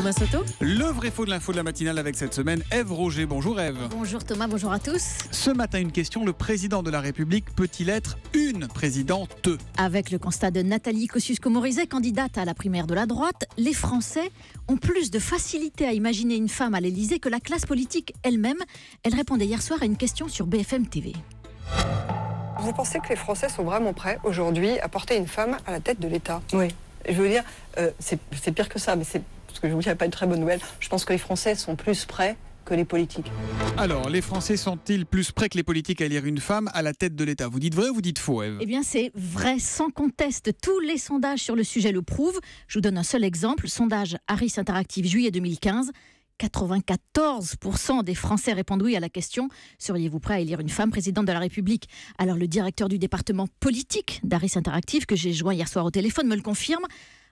Thomas Soto. Le vrai faux de l'info de la matinale avec cette semaine Eve Roger. Bonjour Eve. Bonjour Thomas, bonjour à tous. Ce matin, une question le président de la République peut-il être une présidente Avec le constat de Nathalie Kosciusko-Morizet, candidate à la primaire de la droite, les Français ont plus de facilité à imaginer une femme à l'Élysée que la classe politique elle-même. Elle répondait hier soir à une question sur BFM TV. Vous pensez que les Français sont vraiment prêts aujourd'hui à porter une femme à la tête de l'État Oui. Je veux dire, euh, c'est pire que ça, mais c'est parce que je vous dis, pas une très bonne nouvelle. Je pense que les Français sont plus prêts que les politiques. Alors, les Français sont-ils plus prêts que les politiques à élire une femme à la tête de l'État Vous dites vrai ou vous dites faux, Eve Eh bien, c'est vrai sans conteste. Tous les sondages sur le sujet le prouvent. Je vous donne un seul exemple. Sondage Harris Interactive juillet 2015. 94% des Français répondent oui à la question Seriez-vous prêt à élire une femme présidente de la République Alors le directeur du département politique d'Aris Interactive, que j'ai joint hier soir au téléphone, me le confirme.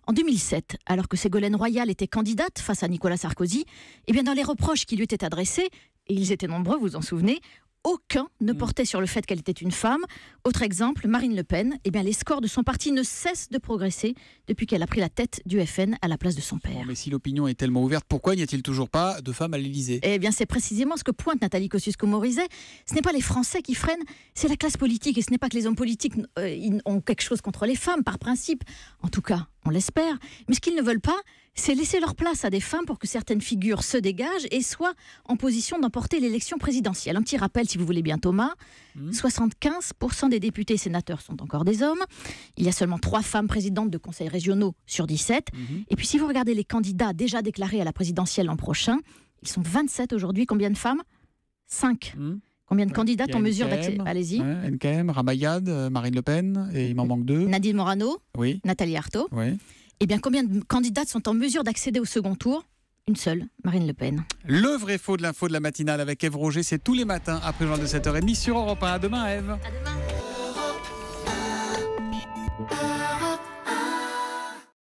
En 2007, alors que Ségolène Royal était candidate face à Nicolas Sarkozy, eh bien dans les reproches qui lui étaient adressés, et ils étaient nombreux, vous en souvenez, aucun ne mm. portait sur le fait qu'elle était une femme. Autre exemple, Marine Le Pen, eh bien, les scores de son parti ne cessent de progresser depuis qu'elle a pris la tête du FN à la place de son père. mais si l'opinion est tellement ouverte, pourquoi n'y a-t-il toujours pas de femmes à l'Élysée Eh bien, c'est précisément ce que pointe Nathalie Kosciusko-Morizet. Ce n'est pas les Français qui freinent, c'est la classe politique. Et ce n'est pas que les hommes politiques euh, ont quelque chose contre les femmes, par principe. En tout cas, on l'espère. Mais ce qu'ils ne veulent pas, c'est laisser leur place à des femmes pour que certaines figures se dégagent et soient en position d'emporter l'élection présidentielle. Un petit rappel, si vous voulez bien, Thomas. 75% hmm. des députés et sénateurs sont encore des hommes. Il y a seulement trois femmes présidentes de conseils régionaux sur 17. Mhm. Et puis, si vous regardez les candidats déjà déclarés à la présidentielle l'an prochain, ils sont 27 aujourd'hui. Combien de femmes 5. Combien de candidates en mesure d'accéder Allez-y. NKM, Ramayad, euh, Marine Le Pen, et il m'en manque deux. Nadine Morano, oui. Nathalie Arthaud. Oui. Eh bien, combien de candidates sont en mesure d'accéder au second tour une seule, Marine Le Pen. Le vrai faux de l'info de la matinale avec Eve Roger, c'est tous les matins après le de 7h30 sur Europe 1. À demain, Eve.